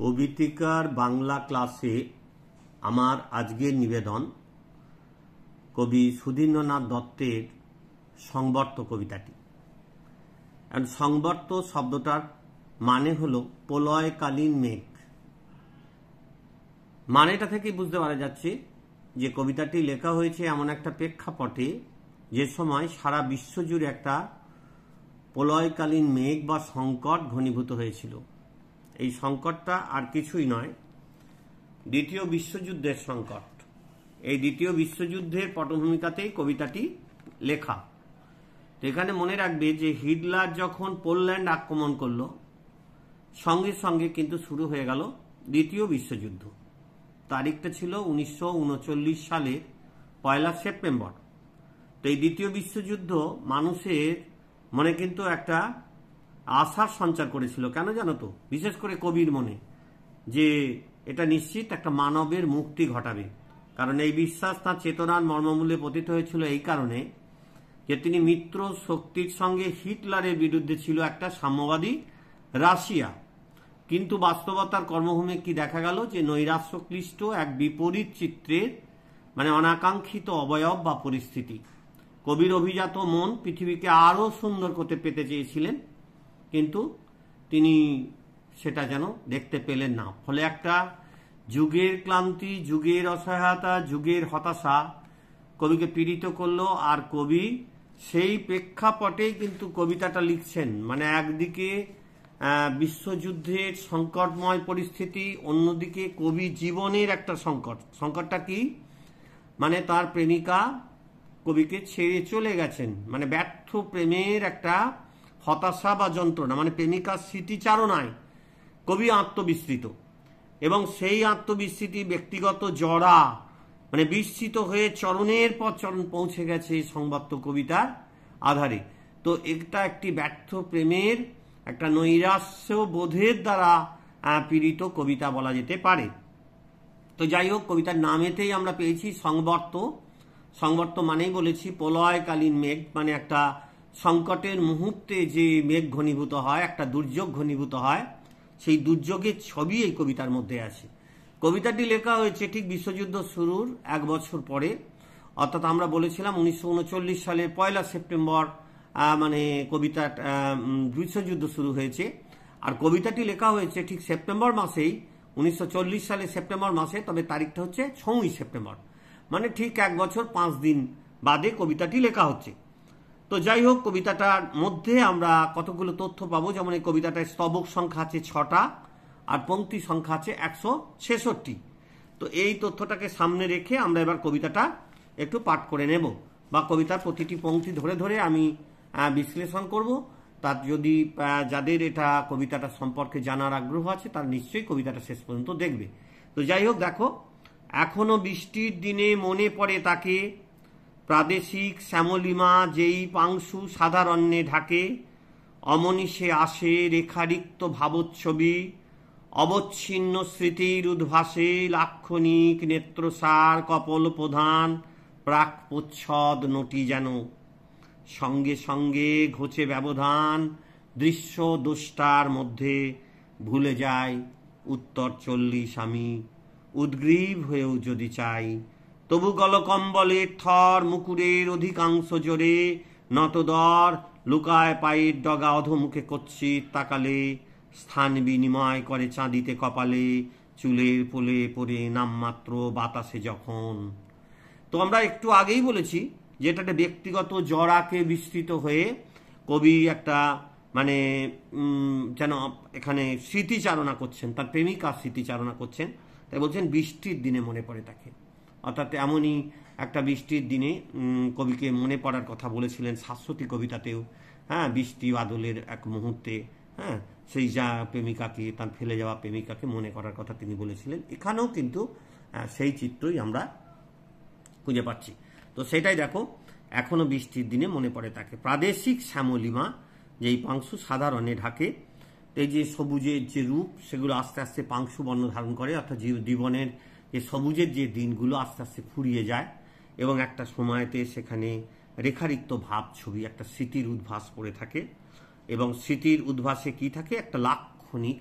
কবিতিকার বাংলা ক্লাসে আমার আজকের নিবেদন কবি সুধীন্দ্রনাথ দত্তের সংবর্ত কবিতাটি সংবর্ত শব্দটার মানে হল প্রলয়কালীন মেঘ মানেটা থেকেই বুঝতে পারা যাচ্ছে যে কবিতাটি লেখা হয়েছে এমন একটা প্রেক্ষাপটে যে সময় সারা বিশ্বজুড়ে একটা প্রলয়কালীন মেঘ বা সংকট ঘনীভূত হয়েছিল এই সংকটটা আর কিছুই নয় দ্বিতীয় বিশ্বযুদ্ধের সংকট এই দ্বিতীয় বিশ্বযুদ্ধের পটভূমিকাতেই কবিতাটি লেখা এখানে মনে রাখবে যে হিটলার যখন পোল্যান্ড আক্রমণ করল সঙ্গে সঙ্গে কিন্তু শুরু হয়ে গেল দ্বিতীয় বিশ্বযুদ্ধ তারিখটা ছিল উনিশশো সালের পয়লা সেপ্টেম্বর তো এই দ্বিতীয় বিশ্বযুদ্ধ মানুষের মনে কিন্তু একটা আশার সঞ্চার করেছিল কেন জানো তো বিশেষ করে কবির মনে যে এটা নিশ্চিত একটা মানবের মুক্তি ঘটাবে কারণ এই বিশ্বাস তাঁর চেতনার মর্মমূল্যে পতিত হয়েছিল এই কারণে যে তিনি মিত্র শক্তির সঙ্গে হিটলারের বিরুদ্ধে ছিল একটা সাম্যবাদী রাশিয়া কিন্তু বাস্তবতার কর্মভূমি কি দেখা গেল যে নৈরাশ্যক্লিষ্ট এক বিপরীত চিত্রের মানে অনাকাঙ্ক্ষিত অবয়ব বা পরিস্থিতি কবির অভিজাত মন পৃথিবীকে আরও সুন্দর করতে পেতে চেয়েছিলেন কিন্তু তিনি সেটা যেন দেখতে পেলেন না ফলে একটা যুগের ক্লান্তি যুগের অসহায়তা যুগের হতাশা কবিকে পীড়িত করলো আর কবি সেই প্রেক্ষাপটেই কিন্তু কবিতাটা লিখছেন মানে একদিকে বিশ্বযুদ্ধের সংকটময় পরিস্থিতি অন্যদিকে কবি জীবনের একটা সংকট সংকটটা কি মানে তার প্রেমিকা কবিকে ছেড়ে চলে গেছেন মানে ব্যর্থ প্রেমের একটা হতাশা বা যন্ত্রণা মানে প্রেমিকার স্মৃতিচারণায় কবি আত্মবিস্তৃত এবং সেই আত্মবিস্তৃতি ব্যক্তিগত জরা মানে বিস্তৃত হয়ে চরণের পর চরণ পৌঁছে গেছে সংবাদ কবিতার আধারে তো এটা একটি ব্যর্থ প্রেমের একটা নৈরাশ্য বোধের দ্বারা পীড়িত কবিতা বলা যেতে পারে তো যাই হোক কবিতার নামেতেই আমরা পেয়েছি সংবর্ত সংবর্ত মানেই বলেছি প্রলয়কালীন মেঘ মানে একটা সংকটের মুহূর্তে যে মেঘ ঘনীভূত হয় একটা দুর্যোগ ঘনীভূত হয় সেই দুর্যোগের ছবি এই কবিতার মধ্যে আছে কবিতাটি লেখা হয়েছে ঠিক বিশ্বযুদ্ধ শুরুর এক বছর পরে অর্থাৎ আমরা বলেছিলাম উনিশশো সালের পয়লা সেপ্টেম্বর মানে কবিতা বিশ্বযুদ্ধ শুরু হয়েছে আর কবিতাটি লেখা হয়েছে ঠিক সেপ্টেম্বর মাসেই উনিশশো সালে সেপ্টেম্বর মাসে তবে তারিখটা হচ্ছে ছৌই সেপ্টেম্বর মানে ঠিক এক বছর পাঁচ দিন বাদে কবিতাটি লেখা হচ্ছে তো যাই হোক কবিতাটার মধ্যে আমরা কতগুলো তথ্য পাবো যেমন এই কবিতাটায় স্তবক সংখ্যা আছে ছটা আর পঙ্ক্তি সংখ্যা আছে একশো ছেষট্টি তো এই তথ্যটাকে সামনে রেখে আমরা এবার কবিতাটা একটু পাঠ করে নেব বা কবিতার প্রতিটি পঙ্ক্তি ধরে ধরে আমি বিশ্লেষণ করব তার যদি যাদের এটা কবিতাটা সম্পর্কে জানার আগ্রহ আছে তার নিশ্চয়ই কবিতাটা শেষ পর্যন্ত দেখবে তো যাই হোক দেখো এখনও বৃষ্টির দিনে মনে পড়ে তাকে প্রাদেশিক শ্যামলিমা যেই পাংশু সাধারণ্যে ঢাকে অমনিষে আসে রেখারিক্ত ভাবচ্ছবি অবচ্ছিন্ন স্মৃতির উদ্ভাসে লাক্ষণিক নেত্রসার কপল প্রধান প্রাক প্রচ্ছদ নটি যেন সঙ্গে সঙ্গে ঘোচে ব্যবধান দৃশ্য দোষটার মধ্যে ভুলে যায় উত্তর চল্লিশ আমি উদ্গ্রীব হয়েও যদি চাই তবু গলকম্বলের থর মুকুরের অধিকাংশ জোরে নতদর লুকায় পায়ের ডগা অধমুখে কচ্ছিত তাকালে স্থান বিনিময় করে চাঁদিতে কপালে চুলের পোলে পরে নামমাত্র বাতাসে যখন তো আমরা একটু আগেই বলেছি যেটাতে ব্যক্তিগত জরাকে বিস্তৃত হয়ে কবি একটা মানে যেন এখানে স্মৃতিচারণা করছেন তার প্রেমিকা স্মৃতিচারণা করছেন তাই বলছেন বৃষ্টির দিনে মনে পড়ে তাকে অর্থাৎ এমনই একটা বৃষ্টির দিনে কবিকে মনে পড়ার কথা বলেছিলেন শাশ্বতী কবিতাতেও হ্যাঁ বৃষ্টি বাদলের এক মুহূর্তে হ্যাঁ সেই যা প্রেমিকাকে তার ফেলে যাওয়া প্রেমিকাকে মনে করার কথা তিনি বলেছিলেন এখানেও কিন্তু সেই চিত্রই আমরা খুঁজে পাচ্ছি তো সেটাই দেখো এখনও বৃষ্টির দিনে মনে পড়ে তাকে প্রাদেশিক শ্যামলিমা যেই পাংশু সাধারণে ঢাকে এই যে সবুজের যে রূপ সেগুলো আস্তে আস্তে পাংশু বর্ণ ধারণ করে অর্থাৎ জীবনের যে সবুজের যে দিনগুলো আস্তে আস্তে ফুরিয়ে যায় এবং একটা সময়তে সেখানে রেখারিক্ত ভাব ছবি একটা স্মৃতির উদ্ভাস পড়ে থাকে এবং স্মৃতির উদ্ভাসে কি থাকে একটা লাক্ষণিক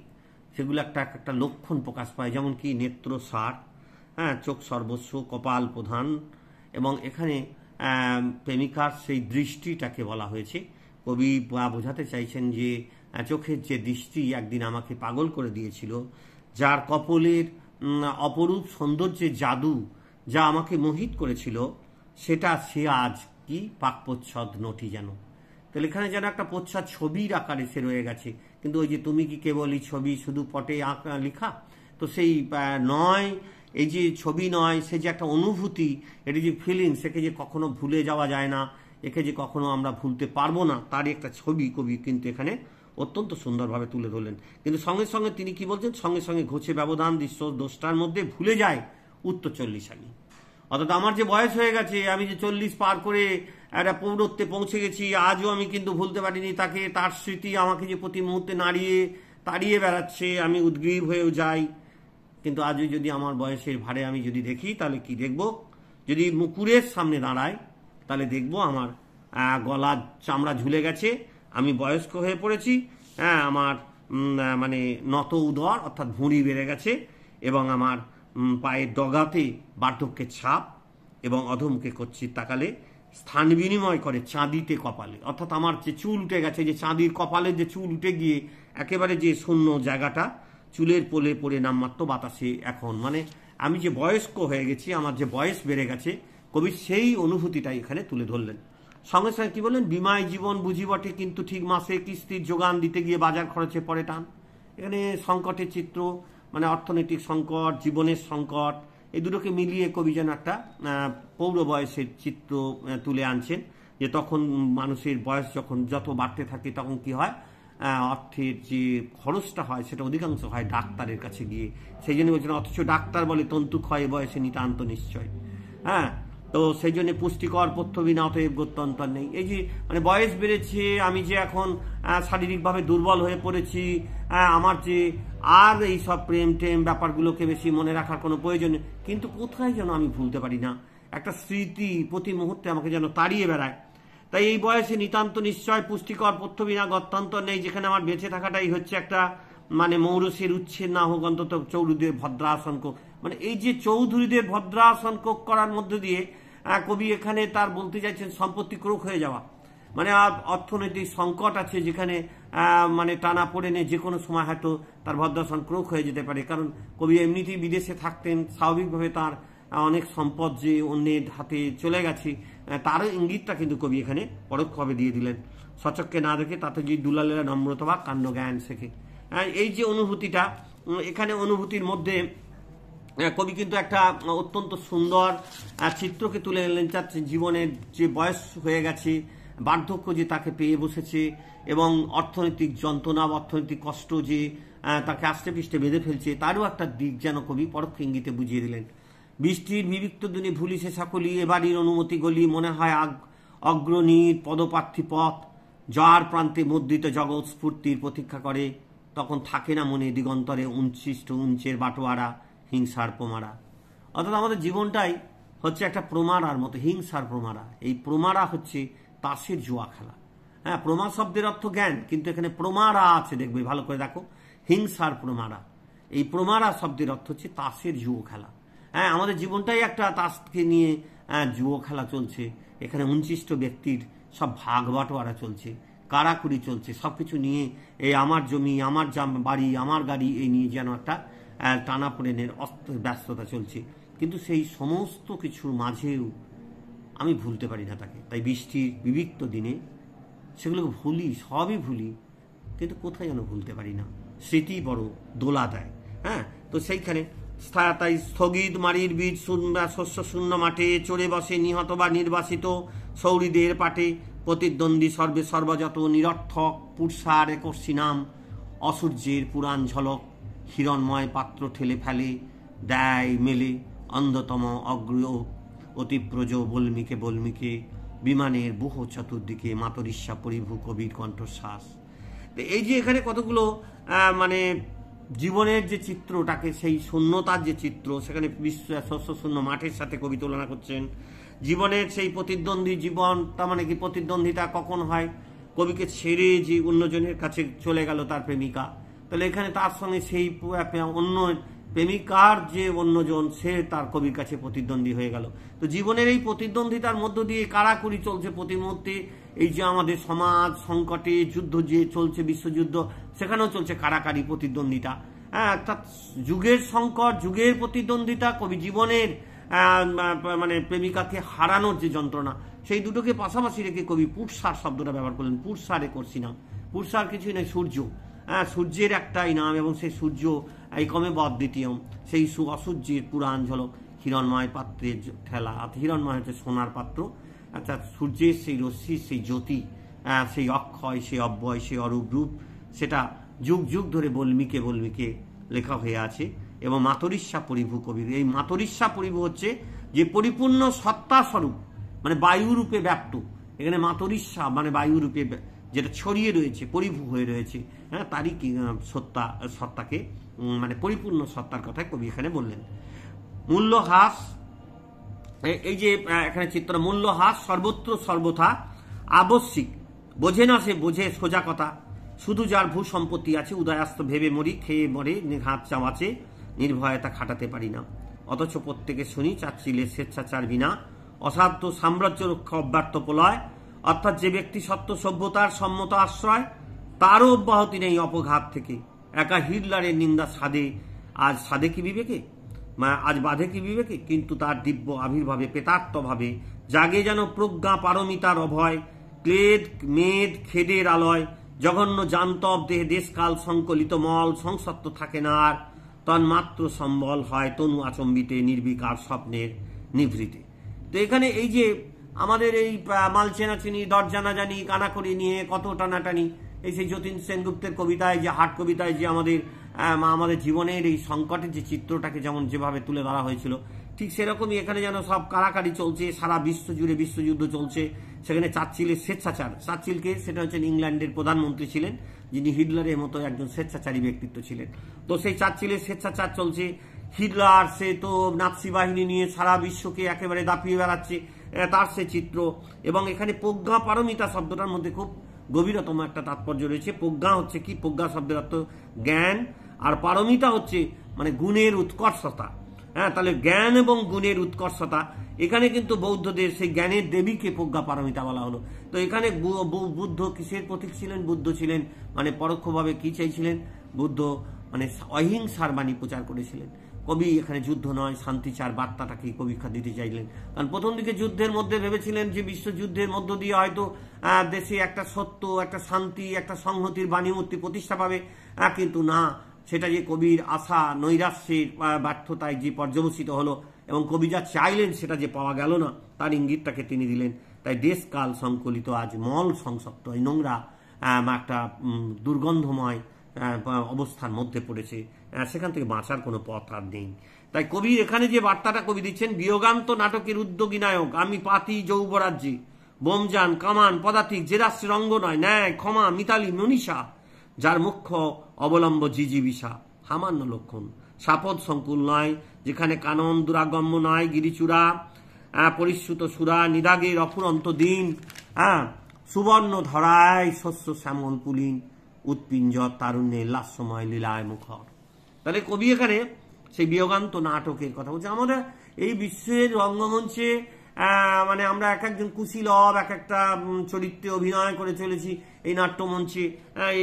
সেগুলো একটা একটা লক্ষণ প্রকাশ পায় যেমন কি নেত্র সার হ্যাঁ চোখ সর্বস্ব কপাল প্রধান এবং এখানে প্রেমিকার সেই দৃষ্টিটাকে বলা হয়েছে কবি বোঝাতে চাইছেন যে চোখের যে দৃষ্টি একদিন আমাকে পাগল করে দিয়েছিল যার কপলের অপরূপ সৌন্দর্যের জাদু যা আমাকে মোহিত করেছিল সেটা সে আজ কি প্রচ্ছদ নটি যেন তাহলে এখানে যেন একটা প্রচ্ছদ ছবির আকারে সে রয়ে গেছে কিন্তু ওই যে তুমি কি কেবলই ছবি শুধু পটে আঁকা লেখা তো সেই নয় এই যে ছবি নয় সে যে একটা অনুভূতি এটি যে ফিলিং সেকে যে কখনো ভুলে যাওয়া যায় না একে যে কখনো আমরা ভুলতে পারবো না তারই একটা ছবি কবি কিন্তু এখানে অত্যন্ত সুন্দরভাবে তুলে ধরলেন কিন্তু সঙ্গে সঙ্গে তিনি কি বলছেন সঙ্গে সঙ্গে ঘোষে ব্যবধান দৃশ্য দোষটার মধ্যে ভুলে যায় উত্তর চল্লিশ আমি অর্থাৎ আমার যে বয়স হয়ে গেছে আমি যে চল্লিশ পার করে একটা পৌরত্বে পৌঁছে গেছি আজও আমি কিন্তু ভুলতে পারিনি তাকে তার স্মৃতি আমাকে যে প্রতি মুহূর্তে নাড়িয়ে তাড়িয়ে বেড়াচ্ছে আমি উদ্গ্রীব হয়েও যাই কিন্তু আজও যদি আমার বয়সের ভারে আমি যদি দেখি তাহলে কি দেখব যদি মুকুরের সামনে দাঁড়ায় তাহলে দেখব আমার গলা চামড়া ঝুলে গেছে আমি বয়স্ক হয়ে পড়েছি হ্যাঁ আমার মানে নত উদর অর্থাৎ ভুঁড়ি বেড়ে গেছে এবং আমার পায়ের ডগাতে বার্ধক্যের ছাপ এবং অধমকে করছি তাকালে স্থান বিনিময় করে চাঁদিতে কপালে অর্থাৎ আমার যে চুল উঠে গেছে যে চাঁদির কপালে যে চুল উঠে গিয়ে একেবারে যে শূন্য জায়গাটা চুলের পোলে পড়ে নামমাত্র বাতাসে এখন মানে আমি যে বয়স্ক হয়ে গেছি আমার যে বয়স বেড়ে গেছে কবি সেই অনুভূতিটাই এখানে তুলে ধরলেন সঙ্গে সঙ্গে কি বললেন বিমায় জীবন বুঝি বটে কিন্তু ঠিক মাসে কিস্তির যোগান দিতে গিয়ে বাজার খরচে পড়ে টান এখানে সংকটের চিত্র মানে অর্থনৈতিক সংকট জীবনের সংকট এই দুটোকে মিলিয়ে কবি যেন একটা পৌর বয়সের চিত্র তুলে আনছেন যে তখন মানুষের বয়স যখন যত বাড়তে থাকে তখন কি হয় অর্থের যে খরচটা হয় সেটা অধিকাংশ হয় ডাক্তারের কাছে গিয়ে সেই জন্য বলছেন অথচ ডাক্তার বলে তন্তু ক্ষয় বয়সে নিতান্ত নিশ্চয় হ্যাঁ তো সেই জন্য পুষ্টিকর পথ্যবিনা অতএব গত্যন্তর নেই এই যে মানে বয়স বেড়েছে আমি যে এখন শারীরিকভাবে দুর্বল হয়ে পড়েছি আমার যে আর এই সব প্রেম টেম ব্যাপারগুলোকে বেশি মনে রাখার কোনো প্রয়োজন নেই কিন্তু কোথায় যেন আমি ভুলতে পারি না একটা স্মৃতি প্রতি মুহূর্তে আমাকে যেন তাড়িয়ে বেড়ায় তাই এই বয়সে নিতান্ত নিশ্চয় পুষ্টিকর পথ্যবিনা গত্যন্তর নেই যেখানে আমার বেঁচে থাকাটাই হচ্ছে একটা মানে মৌরসের উচ্ছেদ না হোক অন্তত চৌরুদের ভদ্রাশঙ্ক মানে এই যে চৌধুরীদের ভদ্রাসন কোক করার মধ্য দিয়ে কবি এখানে তার বলতে চাইছেন সম্পত্তি ক্রোক হয়ে যাওয়া মানে অর্থনৈতিক সংকট আছে যেখানে মানে টানা পড়ে যে কোনো সময় হয়তো তার ভদ্রাসন ক্রোক হয়ে যেতে পারে কারণ কবি এমনিতেই বিদেশে থাকতেন স্বাভাবিকভাবে তার অনেক সম্পদ যে অন্যের হাতে চলে গেছে তারও ইঙ্গিতটা কিন্তু কবি এখানে পরোক্ষভাবে দিয়ে দিলেন সচককে না দেখে তাতে যে দুলালেরা নম্রতা বা কাণ্ড জ্ঞান শেখে এই যে অনুভূতিটা এখানে অনুভূতির মধ্যে কবি কিন্তু একটা অত্যন্ত সুন্দর চিত্রকে তুলে এলেন তার জীবনের যে বয়স হয়ে গেছে বার্ধক্য যে তাকে পেয়ে বসেছে এবং অর্থনৈতিক যন্ত্রণা অর্থনৈতিক কষ্ট যে তাকে আষ্টে পৃষ্ঠে বেঁধে ফেলছে তারও একটা দিক যেন কবি পরোক্ষ ইঙ্গিতে বুঝিয়ে দিলেন বৃষ্টির বিবিক্ত দিনে ভুলিছে সকলি এবারির অনুমতি গলি মনে হয় আগ অগ্রণীর পদপ্রার্থী পথ যার প্রান্তে মুদ্রিত জগৎ স্ফূর্তির প্রতীক্ষা করে তখন থাকে না মনে দিগন্তরে উঞ্চিষ্ট উঞ্চের বাটোয়ারা হিংসার প্রমারা অর্থাৎ আমাদের জীবনটাই হচ্ছে একটা প্রমারার মতো হিংসার প্রমারা এই প্রমারা হচ্ছে তাসের জুয়া খেলা হ্যাঁ প্রমা শব্দের অর্থ জ্ঞান কিন্তু এখানে প্রমারা আছে দেখবে ভালো করে দেখো হিংসার প্রমারা এই প্রমারা শব্দের অর্থ হচ্ছে তাসের জুয়ো খেলা হ্যাঁ আমাদের জীবনটাই একটা তাসকে নিয়ে জুয়ো খেলা চলছে এখানে উঞ্চিষ্ট ব্যক্তির সব ভাগ বাটোয়ারা চলছে কারাকুরি চলছে সব কিছু নিয়ে এই আমার জমি আমার বাড়ি আমার গাড়ি এই নিয়ে যেন একটা টানাপোড়েনের ব্যস্ততা চলছে কিন্তু সেই সমস্ত কিছুর মাঝেও আমি ভুলতে পারি না তাকে তাই বৃষ্টির বিবিক্ত দিনে সেগুলোকে ভুলি সবই ভুলি কিন্তু কোথায় যেন ভুলতে পারি না স্মৃতি বড় দোলা দেয় হ্যাঁ তো সেইখানে তাই স্থগিত মারির বীজ শস্য শূন্য মাঠে চড়ে বসে নিহত বা নির্বাসিত সৌরীদের পাটে প্রতিদ্বন্দ্বী সর্বে সর্বজাত নিরর্থক পুরসার একর্ষী নাম অসূর্যের পুরাণ ঝলক হিরণময় পাত্র ঠেলে ফেলে দেয় মেলে অন্ধতম অগ্র অতিপ্রজ বল্মিকে বল্মিকে বিমানের বহু চতুর্দিকে মাতরিষ্যা পরিভু কবির কণ্ঠশ্বাস তো এই যে এখানে কতগুলো মানে জীবনের যে চিত্রটাকে সেই শূন্যতার যে চিত্র সেখানে বিশ্ব শস্য শূন্য মাঠের সাথে কবি তুলনা করছেন জীবনের সেই প্রতিদ্বন্দ্বী জীবন তা মানে কি প্রতিদ্বন্দ্বিতা কখন হয় কবিকে ছেড়ে যে অন্যজনের কাছে চলে গেল তার প্রেমিকা তাহলে এখানে তার সঙ্গে সেই অন্য প্রেমিকার যে অন্যজন সে তার কবির কাছে প্রতিদ্বন্দ্বী হয়ে গেল তো জীবনের এই প্রতিদ্বন্দ্বিতার মধ্য দিয়ে কারাকুরি চলছে প্রতি মুহূর্তে এই যে আমাদের সমাজ সংকটে যুদ্ধ যে চলছে বিশ্বযুদ্ধ সেখানেও চলছে কারাকারি প্রতিদ্বন্দ্বিতা হ্যাঁ অর্থাৎ যুগের সংকট যুগের প্রতিদ্বন্দ্বিতা কবি জীবনের মানে প্রেমিকাকে হারানোর যে যন্ত্রণা সেই দুটোকে পাশাপাশি রেখে কবি পুরসার শব্দটা ব্যবহার করলেন পুরসারে করছি না পুরসার কিছুই নয় সূর্য হ্যাঁ, সূর্যের একটাই নাম এবং সেই সূর্য এই কমে বদ দ্বিতীয়ম সেই অসূর্যের পুরাঞ্জল হিরণময় পাত্রের ঠেলা হিরণময় হচ্ছে সোনার পাত্র অর্থাৎ সূর্যের সেই রশ্মি সেই জ্যোতি সেই অক্ষয় সেই অব্যয় সেই অরূপ রূপ সেটা যুগ যুগ ধরে বল্মীকে বল্মীকে লেখা হয়ে আছে এবং মাতরিষ্যা পরিভু কবির এই মাতরিষ্যা পরিভু হচ্ছে যে পরিপূর্ণ সত্তা স্বরূপ মানে বায়ুরূপে ব্যাপ্ত এখানে মাতরিষ্যা মানে বায়ুরূপে যেটা ছড়িয়ে রয়েছে পরিভু হয়ে রয়েছে হ্যাঁ তারই সত্তা সত্তাকে মানে পরিপূর্ণ সত্তার কথা কবি এখানে বললেন মূল্য হ্রাস এই যে এখানে চিত্র মূল্য হ্রাস সর্বত্র সর্বথা আবশ্যিক বোঝে না সে বোঝে সোজা কথা শুধু যার ভূ সম্পত্তি আছে উদয়াস্ত ভেবে মরি খেয়ে মরে হাত চাওয়াচে নির্ভয়তা খাটাতে পারি না অথচ প্রত্যেকে শুনি চাচ্ছিলে স্বেচ্ছাচার বিনা অসাধ্য সাম্রাজ্য রক্ষা অব্যর্থ প্রলয় অর্থাৎ যে ব্যক্তি সত্য সভ্যতার সম্মত আশ্রয় তারও অব্যাহতি নেই অপঘাত থেকে একা হিটলারের নিন্দা সাদে আজ সাদে কি বিবেকে মানে আজ বাধে কি বিবেকে কিন্তু তার দিব্য আবির্ভাবে পেতাত্মভাবে জাগে যেন প্রজ্ঞা পারমিতার অভয় ক্লেদ মেদ খেদের আলয় জঘন্য জান্তব দেহে দেশকাল সংকলিত মল সংসত্ব থাকে না আর তন্মাত্র সম্বল হয় তনু আচম্বিতে নির্বিকার স্বপ্নের নিভৃতে তো এখানে এই যে আমাদের এই মাল চেনা দরজা দরজানা জানি কানাকড়ি নিয়ে কত টানাটানি এই সেই যতীন সেনগুপ্তের কবিতায় যে হাট কবিতায় যে আমাদের আমাদের জীবনের এই সংকটের যে চিত্রটাকে যেমন যেভাবে তুলে ধরা হয়েছিল ঠিক সেরকমই এখানে যেন সব কারাকারি চলছে সারা বিশ্ব জুড়ে বিশ্বযুদ্ধ চলছে সেখানে চার্চিলের স্বেচ্ছাচার চার্চিলকে সেটা হচ্ছেন ইংল্যান্ডের প্রধানমন্ত্রী ছিলেন যিনি হিটলারের মতো একজন স্বেচ্ছাচারী ব্যক্তিত্ব ছিলেন তো সেই চার্চিলের স্বেচ্ছাচার চলছে হিটলার সে তো নাৎসি বাহিনী নিয়ে সারা বিশ্বকে একেবারে দাপিয়ে বেড়াচ্ছে তার সে চিত্র এবং এখানে প্রজ্ঞা পারমিতা শব্দটার মধ্যে খুব গভীরতম একটা তাৎপর্য রয়েছে প্রজ্ঞা হচ্ছে কি প্রজ্ঞা শব্দের অর্থ জ্ঞান আর পারমিতা হচ্ছে মানে গুণের উৎকর্ষতা হ্যাঁ তাহলে জ্ঞান এবং গুণের উৎকর্ষতা এখানে কিন্তু বৌদ্ধদের সেই জ্ঞানের দেবীকে প্রজ্ঞা পারমিতা বলা হলো তো এখানে বুদ্ধ কিসের প্রতীক ছিলেন বুদ্ধ ছিলেন মানে পরোক্ষভাবে কি চাইছিলেন বুদ্ধ মানে অহিংসার বাণী প্রচার করেছিলেন কবি এখানে যুদ্ধ নয় শান্তি চার বার্তাটাকে কবিক্ষা দিতে চাইলেন কারণ প্রথম দিকে যুদ্ধের মধ্যে ভেবেছিলেন যে বিশ্বযুদ্ধের মধ্য দিয়ে হয়তো দেশে একটা সত্য একটা শান্তি একটা সংহতির বাণীমূর্তি প্রতিষ্ঠা পাবে কিন্তু না সেটা যে কবির আশা নৈরাশ্যের ব্যর্থতায় যে পর্যবসিত হলো এবং কবি যা চাইলেন সেটা যে পাওয়া গেল না তার ইঙ্গিতটাকে তিনি দিলেন তাই দেশকাল সংকলিত আজ মল সংসপ্ত এই নোংরা একটা দুর্গন্ধময় হ্যাঁ, অবস্থার মধ্যে পড়েছে হ্যাঁ, সেখান থেকে বাঁচার কোনো পথ আর নেই তাই কবি এখানে যে বার্তাটা কবি দিচ্ছেন বিয়োগান্ত নাটকের উদ্যোগী নায়ক আমি পাতি যৌবরাজ্যে বোমজান কামান পদাতিক শ্রীরঙ্গ নয় ন্যায় ক্ষমা মিতালি মনীষা যার মুখ্য অবলম্ব জিজিবিষা সামান্য লক্ষণ সাপদ সংকুল নয় যেখানে কানন দুরাগম্য নয় গিরিচূড়া হ্যাঁ, পরিশ্রুত সুরা নিদাগের অফুরন্ত দিন হ্যাঁ সুবর্ণ ধরায় শস্য শ্যামল পুলিন উৎপিঞ্জর তারুণ্যে লাস্যময় লীলায় মুখর তাহলে কবি এখানে সেই বিয়োগান্ত নাটকের কথা বলছে আমরা এই বিশ্বের রঙ্গমঞ্চে মানে আমরা এক একজন কুশীলব এক একটা চরিত্রে অভিনয় করে চলেছি এই নাট্যমঞ্চে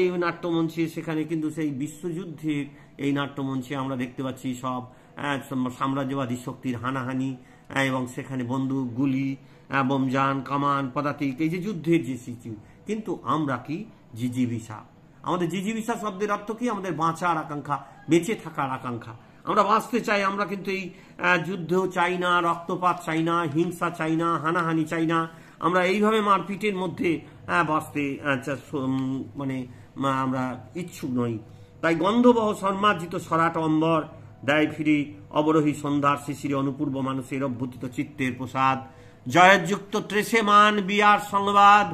এই নাট্যমঞ্চে সেখানে কিন্তু সেই বিশ্বযুদ্ধের এই নাট্যমঞ্চে আমরা দেখতে পাচ্ছি সব সাম্রাজ্যবাদী শক্তির হানাহানি এবং সেখানে বন্দুক গুলি বোমজান কামান পদাতিক এই যে যুদ্ধের যে সিচু কিন্তু আমরা কি সাপ আমাদের জিজিবিষা শব্দের অর্থ কি আমাদের বাঁচার আকাঙ্ক্ষা বেঁচে থাকার আকাঙ্ক্ষা আমরা বাঁচতে চাই আমরা কিন্তু এই যুদ্ধ চাই না রক্তপাত চাই না হিংসা চাই না হানাহানি চাই না আমরা এইভাবে মারপিটের মধ্যে বাঁচতে মানে আমরা ইচ্ছুক নই তাই গন্ধবহ সম্মার্জিত সরাট অম্বর দেয় ফিরি অবরোহী সন্ধ্যার শিশির অনুপূর্ব মানুষের অভ্যুতিত চিত্তের প্রসাদ জয়যুক্ত ত্রেসে মান বিয়ার সংবাদ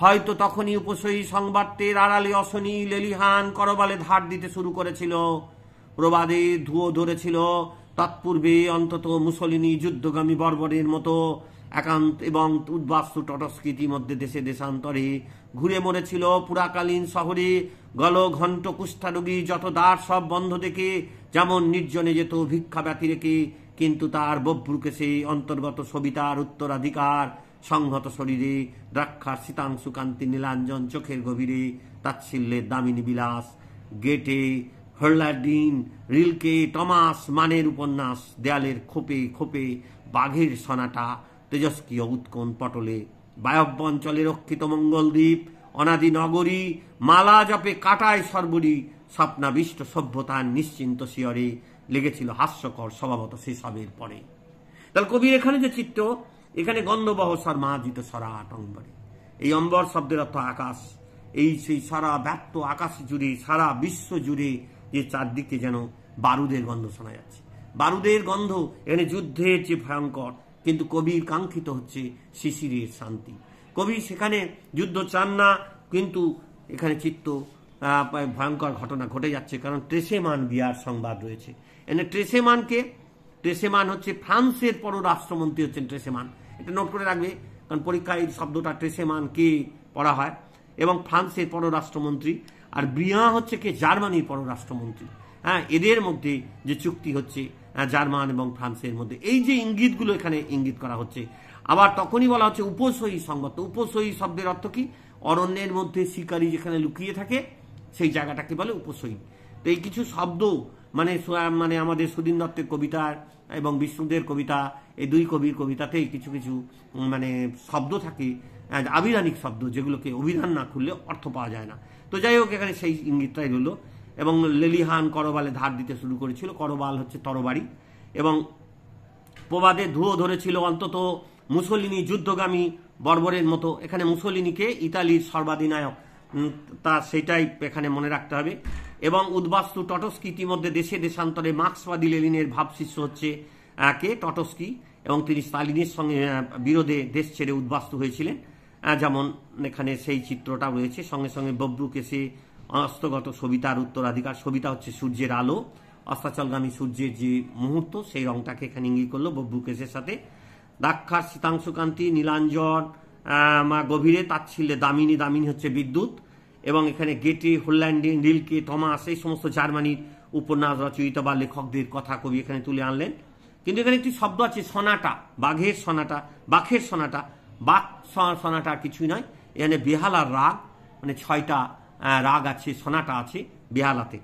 হয়তো তখনই উপসহী সংবাদটির আড়ালে অসনীল এলিহান করবালে ধার দিতে শুরু করেছিল প্রবাদে ধুয়ো ধরেছিল তৎপূর্বে অন্তত মুসলিনী যুদ্ধগামী বর্বরের মতো একান্ত এবং উদ্বাস্তু টটস্কৃতি মধ্যে দেশে দেশান্তরে ঘুরে মরেছিল পুরাকালীন শহরে গল ঘণ্ট কুষ্ঠারোগী যত দ্বার সব বন্ধ দেখে যেমন নির্জনে যেত ভিক্ষা ব্যতি রেখে কিন্তু তার বব্রুকে সেই অন্তর্গত সবিতার উত্তরাধিকার সংহত শরীরে দ্রাক্ষার শীতাংশু কান্তি নীলাঞ্জন চোখের গভীরে তাচ্ছিল্যে দামিনী বিলাস গেটে হর্লাডিন রিলকে টমাস মানের উপন্যাস দেয়ালের খোপে খোপে বাঘের সনাটা তেজস্কীয় উৎকোণ পটলে বায়ব্য অঞ্চলে রক্ষিত মঙ্গলদ্বীপ অনাদি নগরী মালা জপে কাটায় সর্বরি স্বপ্নাবিষ্ট সভ্যতার নিশ্চিন্ত শিয়রে লেগেছিল হাস্যকর স্বভাবত সেসবের পরে তাহলে কবির এখানে যে চিত্র এখানে গন্ধবহ মা মাজিত সরা আটম্বরে এই অম্বর শব্দের অর্থ আকাশ এই সেই সারা ব্যাপ্ত আকাশ জুড়ে সারা বিশ্ব জুড়ে যে চারদিকে যেন বারুদের গন্ধ শোনা যাচ্ছে বারুদের গন্ধ এখানে যুদ্ধের যে ভয়ঙ্কর কিন্তু কবির কাঙ্ক্ষিত হচ্ছে শিশিরের শান্তি কবি সেখানে যুদ্ধ চান না কিন্তু এখানে চিত্ত ভয়ঙ্কর ঘটনা ঘটে যাচ্ছে কারণ ট্রেসেমান বিয়ার সংবাদ রয়েছে এনে ট্রেসেমানকে ট্রেসেমান হচ্ছে ফ্রান্সের পররাষ্ট্রমন্ত্রী হচ্ছেন ট্রেসেমান এটা নোট করে রাখবে কারণ পরীক্ষায় এই শব্দটা ট্রেসেমান কে পড়া হয় এবং ফ্রান্সের পররাষ্ট্রমন্ত্রী আর ব্রিয়া হচ্ছে কে জার্মানির পররাষ্ট্রমন্ত্রী হ্যাঁ এদের মধ্যে যে চুক্তি হচ্ছে হ্যাঁ, জার্মান এবং ফ্রান্সের মধ্যে এই যে ইঙ্গিতগুলো এখানে ইঙ্গিত করা হচ্ছে আবার তখনই বলা হচ্ছে উপসহী সংবাদ উপসহী শব্দের অর্থ কি অরণ্যের মধ্যে শিকারী যেখানে লুকিয়ে থাকে সেই জায়গাটাকে বলে উপসহী তো এই কিছু শব্দ মানে মানে আমাদের সুদিন দত্তের কবিতা এবং বিষ্ণুদের কবিতা এই দুই কবির কবিতাতেই কিছু কিছু মানে শব্দ থাকে আবিধানিক শব্দ যেগুলোকে অভিধান না খুললে অর্থ পাওয়া যায় না তো যাই হোক এখানে সেই ইঙ্গিতটাই রইল এবং লেলিহান করবালে ধার দিতে শুরু করেছিল করবাল হচ্ছে তরবারি এবং প্রবাদে ধুয়ো ধরেছিল অন্তত মুসলিনী যুদ্ধগামী বর্বরের মতো এখানে মুসলিনীকে ইতালির সর্বাধিনায়ক তা সেটাই এখানে মনে রাখতে হবে এবং উদ্বাস্তু টটস্কি ইতিমধ্যে দেশে দেশান্তরে মার্ক্সবাদী লেলিনের ভাবশিষ্য হচ্ছে কে টটস্কি এবং তিনি স্টালিনের সঙ্গে বিরোধে দেশ ছেড়ে উদ্বাস্তু হয়েছিলেন যেমন এখানে সেই চিত্রটা রয়েছে সঙ্গে সঙ্গে বব্রু কেসে অস্তগত সবিতার উত্তরাধিকার সবিতা হচ্ছে সূর্যের আলো অস্তাচলগামী সূর্যের যে মুহূর্ত সেই রংটাকে এখানে ইঙ্গিত করলো বব্রু কেসের সাথে দাক্ষার শীতাংশুকান্তি নীলাঞ্জন মা গভীরে তাচ্ছিল্যে দামিনী দামিনী হচ্ছে বিদ্যুৎ এবং এখানে গেটে হোল্যান্ডে নীলকে থমাস এই সমস্ত জার্মানির উপন্যাস রচয়িত বা লেখকদের কথা কবি এখানে তুলে আনলেন কিন্তু এখানে একটি শব্দ আছে সনাটা বাঘের সনাটা বাঘের সনাটা বাঘ সনাটা আর কিছুই নয় এখানে বেহালার রাগ মানে ছয়টা রাগ আছে সনাটা আছে বেহালাতে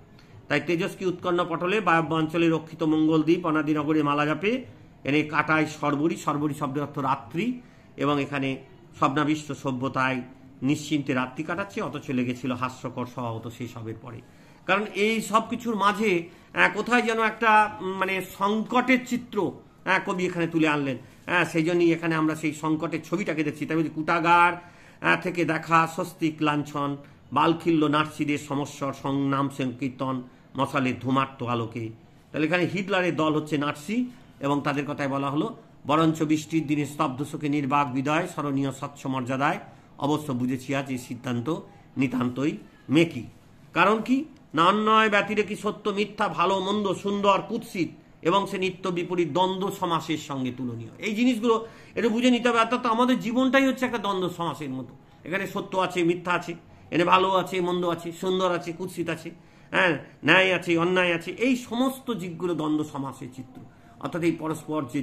তাই তেজস্কী উৎকর্ণ পটলে বায়ব্য অঞ্চলে রক্ষিত মঙ্গলদ্বীপ অনাদিনগরে মালা যাপে এনে কাটায় সর্বরী সর্বরী শব্দের অর্থ রাত্রি এবং এখানে স্বপ্নাবিষ্ট সভ্যতায় নিশ্চিন্তে রাত্রি কাটাচ্ছে অথচ লেগেছিল হাস্যকর সহত সেই সবের পরে কারণ এই সব কিছুর মাঝে কোথায় যেন একটা মানে সংকটের চিত্র কবি এখানে তুলে আনলেন হ্যাঁ সেই জন্যই এখানে আমরা সেই সংকটের ছবিটাকে দেখছি তাই বলছি কুটাগার থেকে দেখা স্বস্তিক লাঞ্ছন বালখিল্য নার্সিদের সমস্যার সংনাম সংকীর্তন মশালের ধুমার্ত আলোকে তাহলে এখানে হিটলারের দল হচ্ছে নার্সি এবং তাদের কথায় বলা হলো বরঞ্চ বৃষ্টির দিনে স্তব্ধ শোকে নির্বাক বিদয় স্মরণীয় স্বচ্ছ মর্যাদায় অবশ্য বুঝেছি আজ এই সিদ্ধান্ত নিতান্তই মেকি কারণ কি না অন্যায় কি সত্য মিথ্যা ভালো মন্দ সুন্দর কুৎসিত এবং সে নিত্য বিপরীত দ্বন্দ্ব সমাসের সঙ্গে তুলনীয় এই জিনিসগুলো এটা বুঝে নিতে হবে অর্থাৎ আমাদের জীবনটাই হচ্ছে একটা দ্বন্দ্ব সমাসের মতো এখানে সত্য আছে মিথ্যা আছে এনে ভালো আছে মন্দ আছে সুন্দর আছে কুৎসিত আছে হ্যাঁ ন্যায় আছে অন্যায় আছে এই সমস্ত দিকগুলো দ্বন্দ্ব সমাসের চিত্র অর্থাৎ এই পরস্পর যে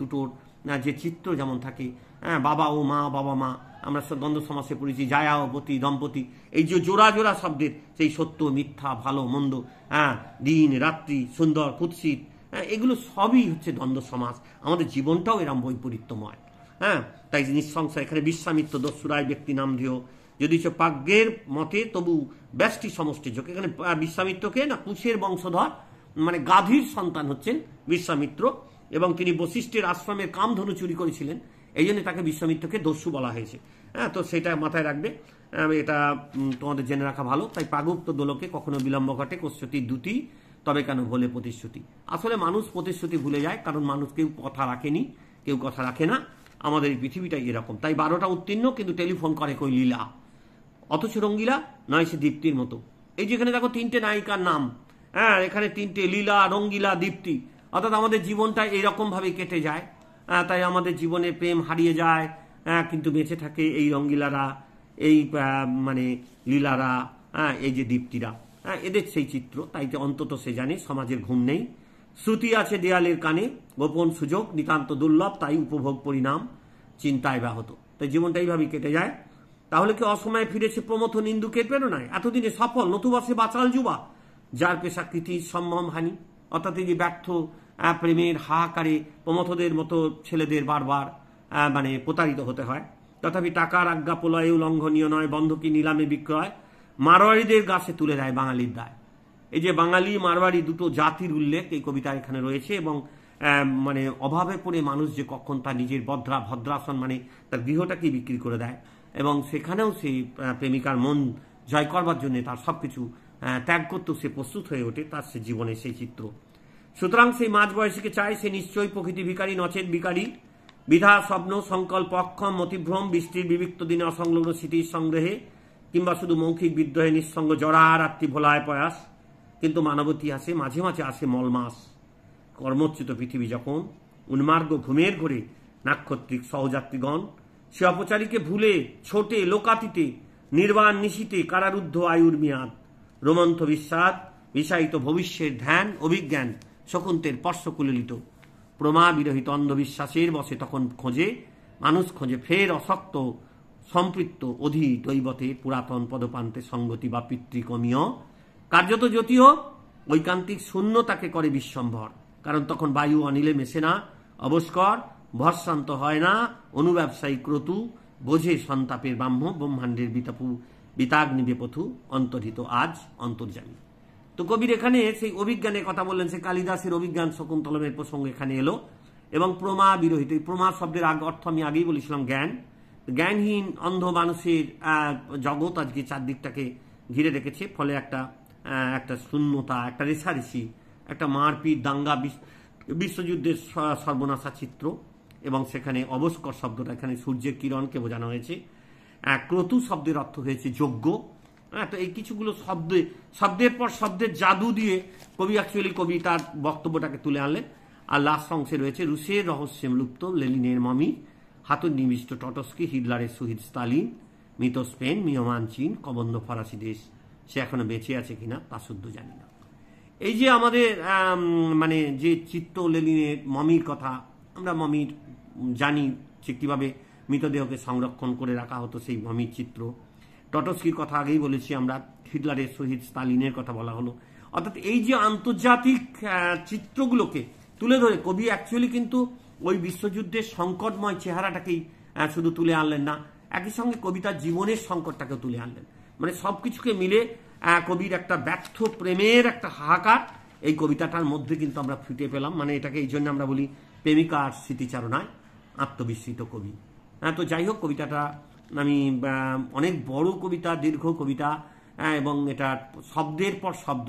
দুটোর হ্যাঁ, যে চিত্র যেমন থাকে হ্যাঁ বাবা ও মা বাবা মা আমরা বন্ধ সমাসে পড়েছি জায়াবতী দম্পতি এই যে জোড়া জোড়া শব্দের সেই সত্য মিথ্যা ভালো মন্দ হ্যাঁ দিন রাত্রি সুন্দর কুৎসিত হ্যাঁ এগুলো সবই হচ্ছে দ্বন্দ্ব সমাস আমাদের জীবনটাও এরম বৈপরীত্যময় হ্যাঁ তাই নিঃসংশয় এখানে বিশ্বামিত্র দস্যুরায় ব্যক্তি নাম ধেয় যদি সে পাগ্যের মতে তবু ব্যষ্টি সমষ্টি যোগ এখানে বিশ্বামিত্রকে না কুশের বংশধর মানে গাধীর সন্তান হচ্ছেন বিশ্বামিত্র এবং তিনি বশিষ্ঠের আশ্রমের কামধনু চুরি করেছিলেন এই জন্য তাকে বিশ্বামিত্রকে দস্যু বলা হয়েছে হ্যাঁ তো সেটা মাথায় রাখবে এটা তোমাদের জেনে রাখা ভালো তাই প্রাগুপ্ত দোলকে কখনো বিলম্ব ঘটে কোশ্চতি দুটি তবে কেন ভোলে প্রতিশ্রুতি আসলে মানুষ প্রতিশ্রুতি ভুলে যায় কারণ মানুষ কেউ কথা রাখেনি কেউ কথা রাখে না আমাদের এই পৃথিবীটাই এরকম তাই বারোটা উত্তীর্ণ কিন্তু টেলিফোন করে কই লীলা অথচ রঙ্গিলা নয় সে দীপ্তির মতো এই যেখানে দেখো তিনটে নায়িকার নাম হ্যাঁ এখানে তিনটে লীলা রঙ্গিলা দীপ্তি অর্থাৎ আমাদের জীবনটা এইরকমভাবে কেটে যায় তাই আমাদের জীবনে প্রেম হারিয়ে যায় কিন্তু বেঁচে থাকে এই রঙ্গিলারা এই মানে লীলারা হ্যাঁ এই যে দীপ্তিরা হ্যাঁ এদের সেই চিত্র তাই যে অন্তত সে জানে সমাজের ঘুম নেই শ্রুতি আছে দেয়ালের কানে গোপন সুযোগ নিতান্ত দুর্লভ তাই উপভোগ পরিণাম চিন্তায় ব্যাহত তাই জীবনটা এইভাবেই কেটে যায় তাহলে কি অসময়ে ফিরেছে প্রমথ নিন্দুকের প্রেরণায় এতদিনে সফল নতুবা সে যুবা যার পেশাকৃতি কৃতির সম্ভ্রম হানি অর্থাৎ এই যে ব্যর্থ প্রেমের হাহাকারে প্রমথদের মতো ছেলেদের বারবার মানে প্রতারিত হতে হয় তথাপি টাকার আজ্ঞা প্রলয়ে উল্লঙ্ঘনীয় নয় বন্ধকি নিলামে বিক্রয় মারোয়ারিদের গাছে তুলে দেয় বাঙালির দায় এই যে বাঙালি মারোয়ারি দুটো জাতির উল্লেখ এই কবিতা এখানে রয়েছে এবং মানে অভাবে পড়ে মানুষ যে কখন তার নিজের ভদ্রা ভদ্রাসন মানে তার গৃহটাকে বিক্রি করে দেয় এবং সেখানেও সেই প্রেমিকার মন জয় করবার জন্য তার সব কিছু ত্যাগ করতেও সে প্রস্তুত হয়ে ওঠে তার সে জীবনে সেই চিত্র সুতরাং সেই মাঝ বয়সীকে চায় সে নিশ্চয়ই প্রকৃতি ভিকারী নচেত ভিকারী বিধা স্বপ্ন সংকল্প অক্ষম মতিভ্রম বৃষ্টির বিবিক্ত দিনে অসংলগ্ন স্মৃতির সংগ্রহে কিংবা শুধু মৌখিক বিদ্রোহে নিঃসঙ্গ জরা রাত্রি ভোলায় প্রয়াস কিন্তু মানব ইতিহাসে মাঝে মাঝে আসে মলমাস কর্মচ্যুত পৃথিবী যখন উন্মার্গ ঘুমের ঘরে নাক্ষত্রিক সহযাত্রীগণ সে অপচারীকে ভুলে ছোটে লোকাতিতে নির্বাণ নিশিতে কারারুদ্ধ আয়ুর মেয়াদ রোমন্থ বিশ্বাদ বিষায়িত ভবিষ্যের ধ্যান অভিজ্ঞান শকুন্তের স্পর্শ প্রমা বিরহিত অন্ধবিশ্বাসের বসে তখন খোঁজে মানুষ খোঁজে ফের অশক্ত সম্পৃক্ত অধি দৈবতে পুরাতন পদপান্তে সঙ্গতি বা পিতৃকমীয় কার্যত যতীয় ঐকান্তিক শূন্য তাকে করে বিশ্বম্ভর কারণ তখন বায়ু অনিলে মেশে না অবস্কর ভরসান্ত হয় না অনুব্যবসায়ী ক্রতু বোঝে সন্তাপের ব্রাহ্ম ব্রহ্মাণ্ডের বিতাপু বিতাগ্নিবেপথু অন্তর্হিত আজ অন্তর্জামী তো কবির এখানে সেই অভিজ্ঞানের কথা বললেন সে কালিদাসের অভিজ্ঞান শকুন্তলমের প্রসঙ্গ এখানে এলো এবং প্রমা বিরোহিত এই প্রমা শব্দের আগে অর্থ আমি আগেই বলেছিলাম জ্ঞান জ্ঞানহীন অন্ধ মানুষের জগৎ আজকে চারদিকটাকে ঘিরে রেখেছে ফলে একটা একটা শূন্যতা একটা রেশারেশি একটা মারপিট দাঙ্গা বিশ্বযুদ্ধের সর্বনাশা চিত্র এবং সেখানে অবস্কর শব্দটা এখানে সূর্যের কিরণকে বোঝানো হয়েছে ক্রতু শব্দের অর্থ হয়েছে যোগ্য হ্যাঁ তো এই কিছুগুলো শব্দে শব্দের পর শব্দের জাদু দিয়ে কবি অ্যাকচুয়ালি কবি তার বক্তব্যটাকে তুলে আনলেন আর লাস্ট অংশে রয়েছে রুশের রহস্যম লুপ্ত লেলিনের মমি হাতুর নিবিষ্ট টটস্কি হিটলারের শহীদ স্টালিন মৃত স্পেন মিয়মান চীন কবন্ধ ফরাসি দেশ সে এখনো বেঁচে আছে কিনা তা শুদ্ধ জানি না এই যে আমাদের মানে যে চিত্ত লেলিনের মমির কথা আমরা মমির জানি যে কীভাবে মৃতদেহকে সংরক্ষণ করে রাখা হতো সেই মমির চিত্র টটস্কির কথা আগেই বলেছি আমরা হিটলারের শহীদ স্টালিনের কথা বলা হলো অর্থাৎ এই যে আন্তর্জাতিক চিত্রগুলোকে তুলে ধরে কবি অ্যাকচুয়ালি কিন্তু ওই বিশ্বযুদ্ধের সংকটময় চেহারাটাকেই শুধু তুলে আনলেন না একই সঙ্গে কবিতার জীবনের সংকটটাকে তুলে আনলেন মানে সব কিছুকে মিলে কবির একটা ব্যর্থ প্রেমের একটা হাহাকার এই কবিতাটার মধ্যে কিন্তু আমরা ফুটে পেলাম মানে এটাকে এই জন্য আমরা বলি প্রেমিকার স্মৃতিচারণায় আত্মবিস্মৃত কবি হ্যাঁ তো যাই হোক কবিতাটা মানে, আমি অনেক বড় কবিতা দীর্ঘ কবিতা এবং এটা শব্দের পর শব্দ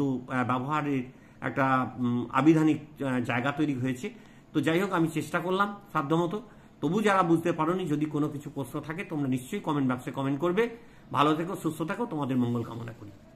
ব্যবহারের একটা আবিধানিক জায়গা তৈরি হয়েছে তো যাই হোক আমি চেষ্টা করলাম সাধ্যমতো তবু যারা বুঝতে পারোনি যদি কোনো কিছু প্রশ্ন থাকে তোমরা নিশ্চয়ই কমেন্ট বক্সে কমেন্ট করবে ভালো থেকো সুস্থ থাকো তোমাদের মঙ্গল কামনা করি